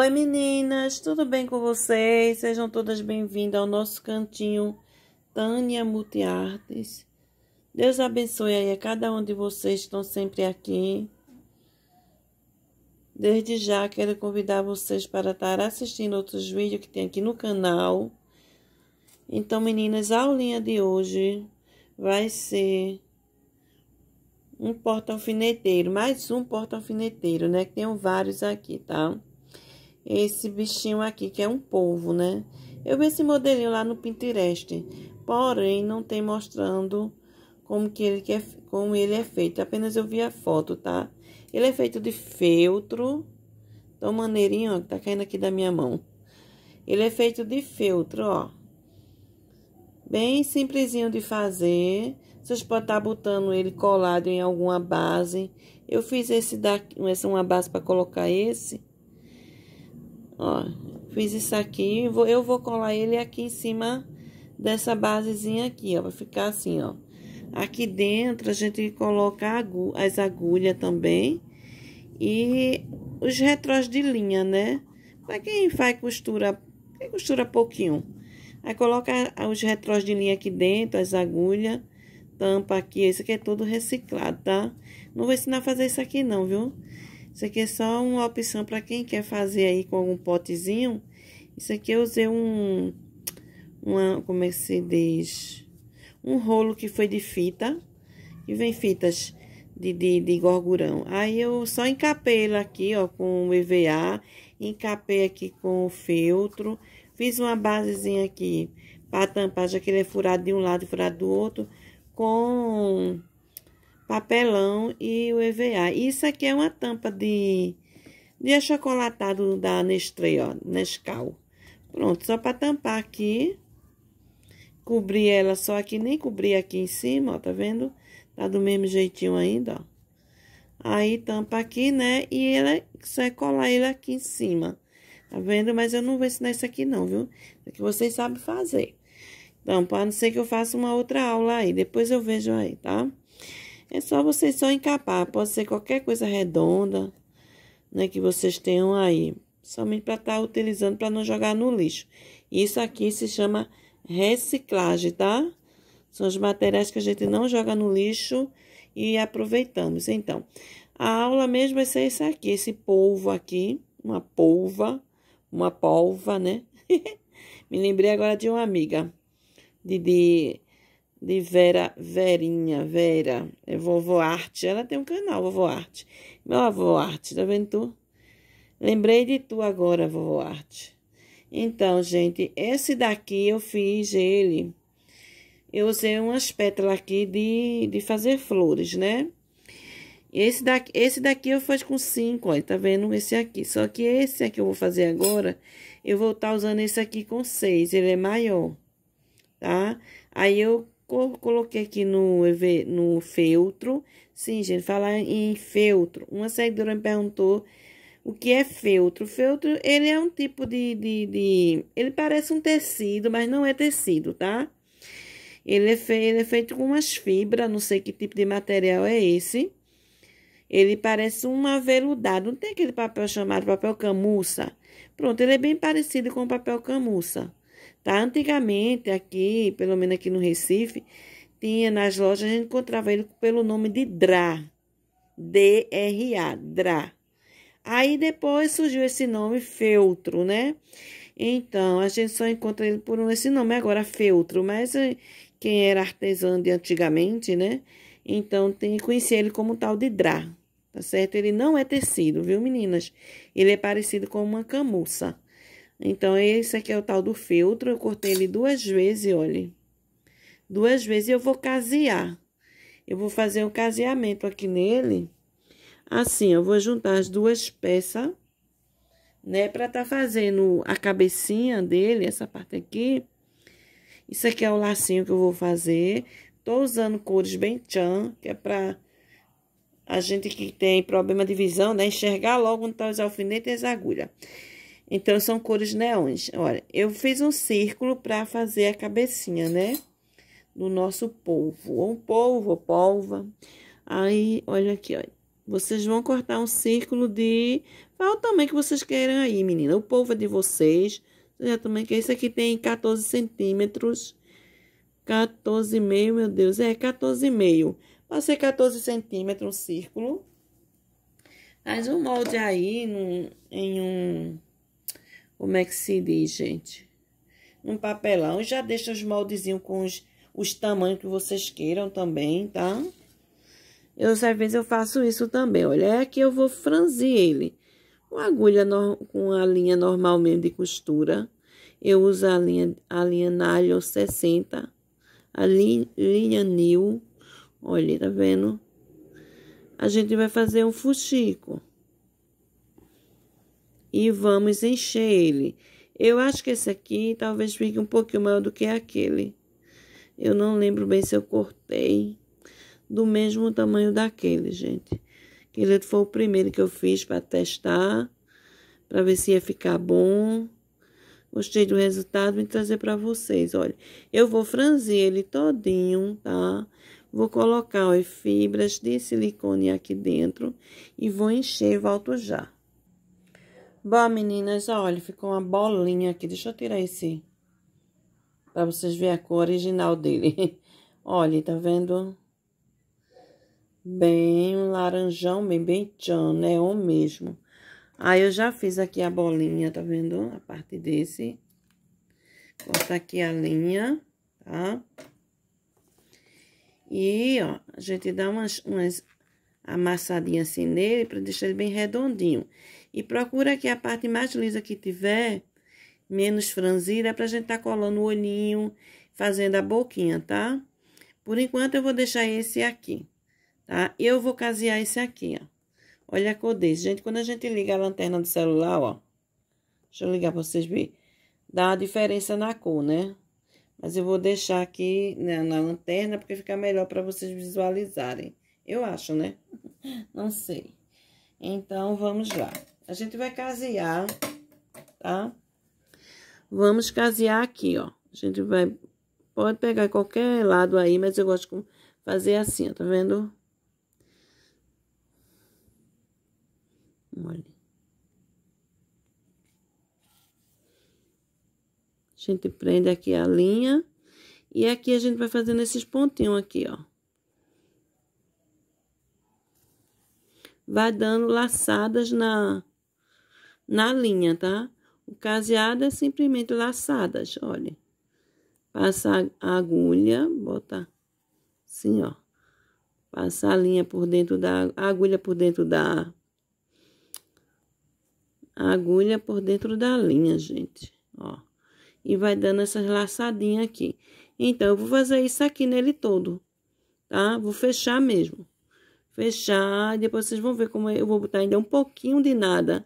Oi meninas, tudo bem com vocês? Sejam todas bem-vindas ao nosso cantinho Tânia Multiartes. Deus abençoe aí a cada um de vocês que estão sempre aqui. Desde já quero convidar vocês para estar assistindo outros vídeos que tem aqui no canal. Então, meninas, a aulinha de hoje vai ser um porta-alfineteiro, mais um porta-alfineteiro, né? Que tem vários aqui, tá? esse bichinho aqui, que é um polvo, né? Eu vi esse modelinho lá no Pinterest, porém não tem mostrando como que ele, que é, como ele é feito. Apenas eu vi a foto, tá? Ele é feito de feltro, tão maneirinho, ó, que tá caindo aqui da minha mão. Ele é feito de feltro, ó. Bem simplesinho de fazer. Vocês podem estar tá botando ele colado em alguma base. Eu fiz esse daqui, essa uma base para colocar esse Ó, fiz isso aqui, eu vou colar ele aqui em cima dessa basezinha aqui, ó, vai ficar assim, ó. Aqui dentro a gente coloca as agulhas também e os retrós de linha, né? Pra quem faz costura, quem costura pouquinho. Aí coloca os retrós de linha aqui dentro, as agulhas, tampa aqui, isso aqui é tudo reciclado, tá? Não vou ensinar a fazer isso aqui não, viu? Isso aqui é só uma opção para quem quer fazer aí com algum potezinho. Isso aqui eu usei um... Uma, como é que se diz? Um rolo que foi de fita. E vem fitas de, de, de gorgurão. Aí eu só encapei ele aqui, ó, com o EVA. Encapei aqui com o feltro. Fiz uma basezinha aqui para tampar, já que ele é furado de um lado e furado do outro. Com papelão e o EVA. Isso aqui é uma tampa de, de achocolatado da Nestlé, ó, Nescau. Pronto, só para tampar aqui. Cobrir ela só aqui, nem cobrir aqui em cima, ó, tá vendo? Tá do mesmo jeitinho ainda, ó. Aí tampa aqui, né? E ela, só é colar ele aqui em cima. Tá vendo? Mas eu não vou ensinar isso aqui não, viu? É que vocês sabem fazer. Então, para não ser que eu faça uma outra aula aí. Depois eu vejo aí, tá? É só vocês só encapar. Pode ser qualquer coisa redonda, né, que vocês tenham aí. Somente para estar tá utilizando para não jogar no lixo. Isso aqui se chama reciclagem, tá? São os materiais que a gente não joga no lixo e aproveitamos. Então, a aula mesmo vai é ser esse aqui, esse polvo aqui, uma polva, uma polva, né? Me lembrei agora de uma amiga de, de de Vera, Verinha, Vera, é vovó Arte. Ela tem um canal, vovó Arte. Meu avô Arte, tá vendo tu? Lembrei de tu agora, vovó Arte. Então, gente, esse daqui eu fiz ele. Eu usei umas pétalas aqui de, de fazer flores, né? Esse daqui, esse daqui eu fiz com cinco, olha, tá vendo? Esse aqui. Só que esse aqui eu vou fazer agora, eu vou estar tá usando esse aqui com seis, ele é maior, tá? Aí eu Coloquei aqui no, no feltro. Sim, gente, falar em feltro. Uma seguidora me perguntou o que é feltro. Feltro, ele é um tipo de, de, de... Ele parece um tecido, mas não é tecido, tá? Ele é, fe... ele é feito com umas fibras, não sei que tipo de material é esse. Ele parece um aveludado. Não tem aquele papel chamado papel camuça? Pronto, ele é bem parecido com o papel camuça. Tá? Antigamente, aqui, pelo menos aqui no Recife, tinha nas lojas, a gente encontrava ele pelo nome de DRA. D-R-A, DRA. Aí depois surgiu esse nome, feltro, né? Então, a gente só encontra ele por esse nome agora, feltro. Mas eh, quem era artesão de antigamente, né? Então, tem que conhecer ele como tal de DRA, tá certo? Ele não é tecido, viu, meninas? Ele é parecido com uma camuça. Então, esse aqui é o tal do feltro. Eu cortei ele duas vezes, olha. Duas vezes. E eu vou casear. Eu vou fazer um caseamento aqui nele. Assim, eu vou juntar as duas peças, né? Pra tá fazendo a cabecinha dele, essa parte aqui. Isso aqui é o lacinho que eu vou fazer. Tô usando cores bem tchan, que é pra a gente que tem problema de visão, né? Enxergar logo onde tá os alfinetes e as agulhas. Então, são cores neons. Olha, eu fiz um círculo para fazer a cabecinha, né? Do nosso polvo. Um polvo, polva. Aí, olha aqui, olha. Vocês vão cortar um círculo de... Qual o tamanho que vocês queiram aí, menina. O polvo é de vocês. Já também que esse aqui tem 14 centímetros. 14,5, meu Deus. É, 14,5. Passei 14 centímetros um círculo. Faz um molde aí num, em um como é que se diz, gente? Um papelão. Já deixa os moldezinhos com os, os tamanhos que vocês queiram também, tá? Eu, às vezes, eu faço isso também. Olha, aqui é eu vou franzir ele. Com agulha, no, com a linha normal mesmo de costura. Eu uso a linha, a linha Nylon 60. A li, linha New. Olha, tá vendo? A gente vai fazer um fuxico e vamos encher ele. Eu acho que esse aqui talvez fique um pouquinho maior do que aquele. Eu não lembro bem se eu cortei do mesmo tamanho daquele, gente. Aquele foi o primeiro que eu fiz para testar, para ver se ia ficar bom. Gostei do resultado, e trazer para vocês. Olha, eu vou franzir ele todinho, tá? Vou colocar ó, fibras de silicone aqui dentro e vou encher, volto já. Bom, meninas, olha, ficou uma bolinha aqui. Deixa eu tirar esse para vocês verem a cor original dele. olha, tá vendo? Bem um laranjão, bem bem tchan, né? O mesmo. Aí eu já fiz aqui a bolinha, tá vendo? A parte desse. Corta aqui a linha, tá? E, ó, a gente dá umas, umas amassadinhas assim nele pra deixar ele bem redondinho. E procura que a parte mais lisa que tiver, menos franzida, para a gente tá colando o olhinho, fazendo a boquinha, tá? Por enquanto, eu vou deixar esse aqui, tá? Eu vou casear esse aqui, ó. Olha a cor desse. Gente, quando a gente liga a lanterna do celular, ó. Deixa eu ligar pra vocês verem. Dá a diferença na cor, né? Mas eu vou deixar aqui né, na lanterna, porque fica melhor para vocês visualizarem. Eu acho, né? Não sei. Então, vamos lá. A gente vai casear, tá? Vamos casear aqui, ó. A gente vai... Pode pegar qualquer lado aí, mas eu gosto de fazer assim, ó, tá vendo? Olha. A gente prende aqui a linha. E aqui a gente vai fazendo esses pontinhos aqui, ó. Vai dando laçadas na, na linha, tá? O caseado é simplesmente laçadas, olha. Passa a agulha, bota assim, ó. Passa a linha por dentro da agulha por dentro da agulha por dentro da linha, gente, ó. E vai dando essas laçadinhas aqui. Então, eu vou fazer isso aqui nele todo, tá? Vou fechar mesmo. Fechar, depois vocês vão ver como eu vou botar ainda um pouquinho de nada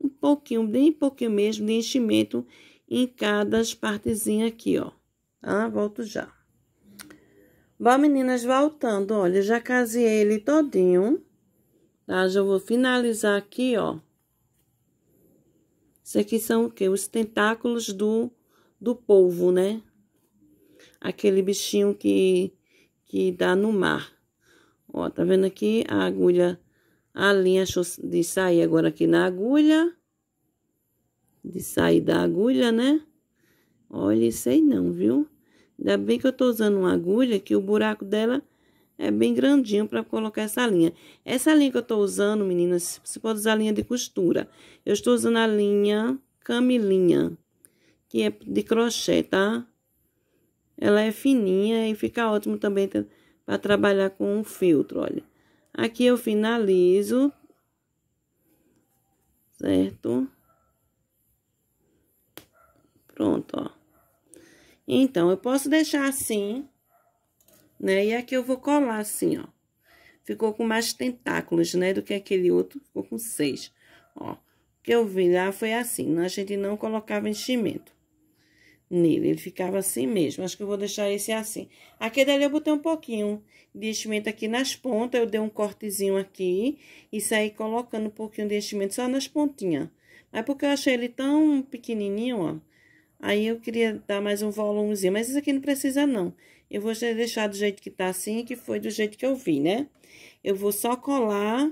um pouquinho, bem pouquinho mesmo de enchimento em cada partezinha aqui, ó. Tá? Volto já. Bom, meninas, voltando, olha, já casei ele todinho, tá? Já vou finalizar aqui, ó. Isso aqui são o quê? Os tentáculos do, do polvo, né? Aquele bichinho que, que dá no mar. Ó, tá vendo aqui? A agulha a linha de sair agora aqui na agulha. De sair da agulha, né? Olha, isso aí não, viu? Ainda bem que eu tô usando uma agulha que o buraco dela é bem grandinho para colocar essa linha. Essa linha que eu tô usando, meninas, você pode usar a linha de costura. Eu estou usando a linha camilinha, que é de crochê, tá? Ela é fininha e fica ótimo também para trabalhar com um filtro, olha. Aqui eu finalizo, certo? Pronto, ó. Então, eu posso deixar assim, né? E aqui eu vou colar assim, ó. Ficou com mais tentáculos, né? Do que aquele outro, ficou com seis, ó. O que eu vi lá foi assim, né? a gente não colocava enchimento nele. Ele ficava assim mesmo. Acho que eu vou deixar esse assim. Aqui dali eu botei um pouquinho de enchimento aqui nas pontas. Eu dei um cortezinho aqui e saí colocando um pouquinho de enchimento só nas pontinhas. Mas porque eu achei ele tão pequenininho, ó. Aí eu queria dar mais um volumezinho. Mas isso aqui não precisa, não. Eu vou deixar do jeito que tá assim, que foi do jeito que eu vi, né? Eu vou só colar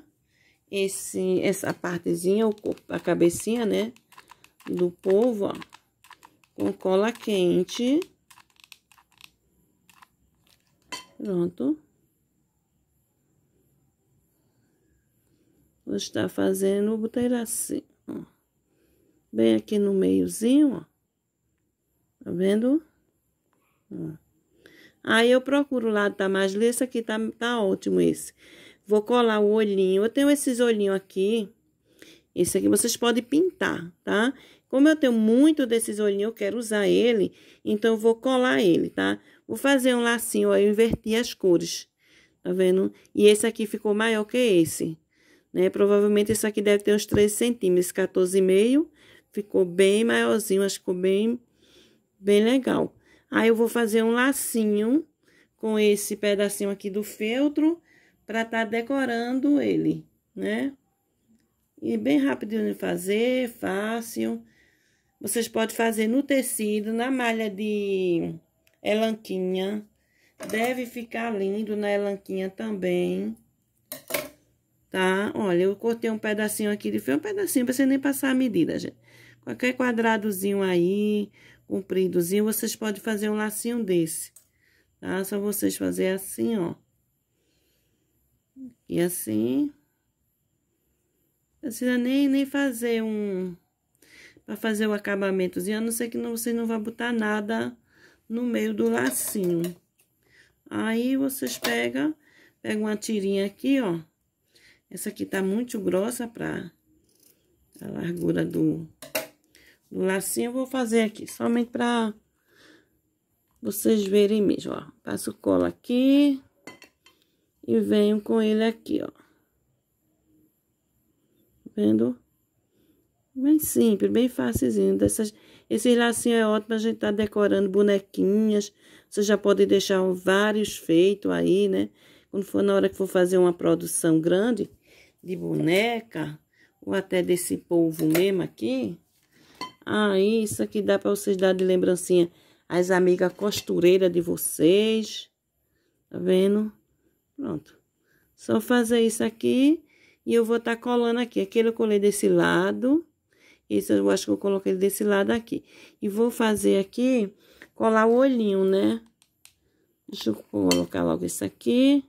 esse, essa partezinha, a cabecinha, né? Do povo, ó com cola quente. Pronto. Vou estar fazendo, vou botar assim, ó. Bem aqui no meiozinho, ó. Tá vendo? Ó. Aí eu procuro o lado tá mais liso, aqui tá, tá ótimo esse. Vou colar o olhinho. Eu tenho esses olhinhos aqui. Esse aqui vocês podem pintar, tá? Como eu tenho muito desses olhinhos, eu quero usar ele, então eu vou colar ele, tá? Vou fazer um lacinho, ó, eu inverti as cores, tá vendo? E esse aqui ficou maior que esse, né? Provavelmente esse aqui deve ter uns 3 centímetros, 14,5. Ficou bem maiorzinho, acho que ficou bem, bem legal. Aí eu vou fazer um lacinho com esse pedacinho aqui do feltro para tá decorando ele, né? E bem rápido de fazer, fácil. Vocês podem fazer no tecido, na malha de elanquinha. Deve ficar lindo na elanquinha também. Tá? Olha, eu cortei um pedacinho aqui de fio, um pedacinho, pra você nem passar a medida, gente. Qualquer quadradozinho aí, compridozinho, vocês podem fazer um lacinho desse. Tá? Só vocês fazer assim, ó. E assim. Não precisa nem, nem fazer um para fazer o acabamentozinho, a não ser que não, você não vai botar nada no meio do lacinho. Aí, vocês pegam, pegam uma tirinha aqui, ó. Essa aqui tá muito grossa pra a largura do, do lacinho. Eu vou fazer aqui, somente pra vocês verem mesmo, ó. Passo cola aqui e venho com ele aqui, ó. Vendo? Bem simples, bem facilzinho. Dessas, esse lacinho é ótimo, a gente tá decorando bonequinhas. Você já pode deixar vários feitos aí, né? Quando for na hora que for fazer uma produção grande de boneca, ou até desse polvo mesmo aqui. Ah, isso aqui dá para vocês dar de lembrancinha às amigas costureiras de vocês. Tá vendo? Pronto. Só fazer isso aqui e eu vou estar tá colando aqui. Aqui eu colei desse lado isso eu acho que eu coloquei desse lado aqui. E vou fazer aqui, colar o olhinho, né? Deixa eu colocar logo isso aqui.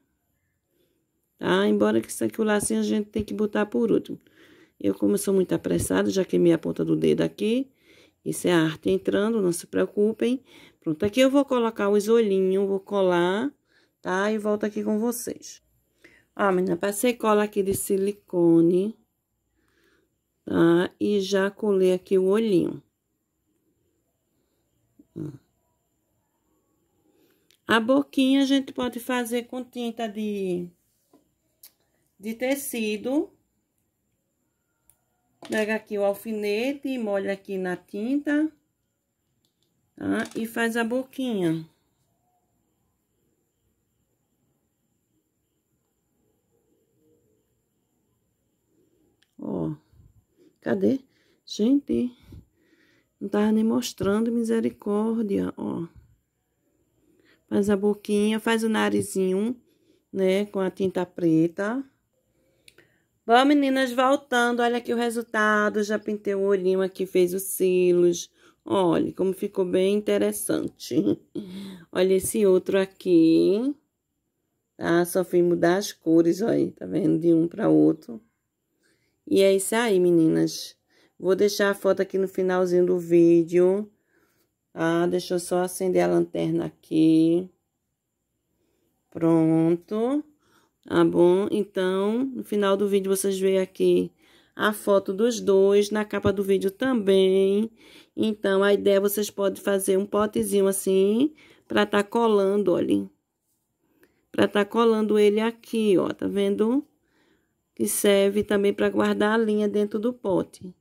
Tá? Embora que isso aqui, o lacinho, a gente tem que botar por último. Eu, como eu sou muito apressada, já queimei a ponta do dedo aqui. Isso é arte entrando, não se preocupem. Pronto, aqui eu vou colocar os olhinhos, vou colar, tá? E volto aqui com vocês. Ó, menina, passei cola aqui de silicone tá? E já colei aqui o olhinho. A boquinha a gente pode fazer com tinta de, de tecido. Pega aqui o alfinete e molha aqui na tinta, tá? E faz a boquinha. Cadê? Gente, não tava nem mostrando misericórdia, ó. Faz a boquinha, faz o narizinho, né, com a tinta preta. Bom, meninas, voltando, olha aqui o resultado. Já pintei o olhinho aqui, fez os cílios. Olha, como ficou bem interessante. olha esse outro aqui. Ah, Só fui mudar as cores, olha. Tá vendo? De um para outro. E é isso aí, meninas. Vou deixar a foto aqui no finalzinho do vídeo. ah Deixa eu só acender a lanterna aqui. Pronto. Tá bom? Então, no final do vídeo, vocês veem aqui a foto dos dois. Na capa do vídeo também. Então, a ideia é vocês podem fazer um potezinho assim pra tá colando, olha. Pra tá colando ele aqui, ó. Tá vendo? que serve também para guardar a linha dentro do pote,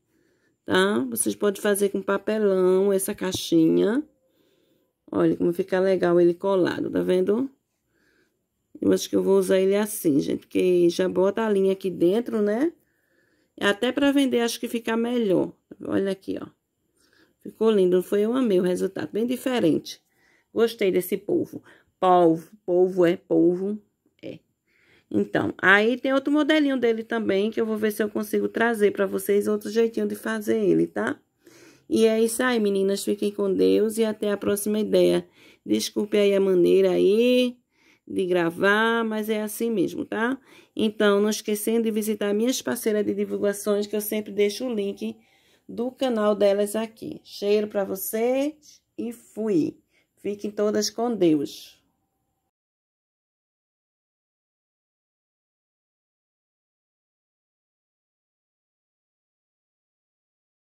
tá? Vocês podem fazer com papelão essa caixinha. Olha como fica legal ele colado, tá vendo? Eu acho que eu vou usar ele assim, gente, que já bota a linha aqui dentro, né? Até para vender acho que fica melhor. Olha aqui, ó. Ficou lindo, foi? Eu amei o resultado, bem diferente. Gostei desse polvo. Polvo, polvo é polvo. Então, aí tem outro modelinho dele também, que eu vou ver se eu consigo trazer para vocês outro jeitinho de fazer ele, tá? E é isso aí, meninas. Fiquem com Deus e até a próxima ideia. Desculpe aí a maneira aí de gravar, mas é assim mesmo, tá? Então, não esquecendo de visitar minhas parceiras de divulgações, que eu sempre deixo o link do canal delas aqui. Cheiro para vocês e fui. Fiquem todas com Deus.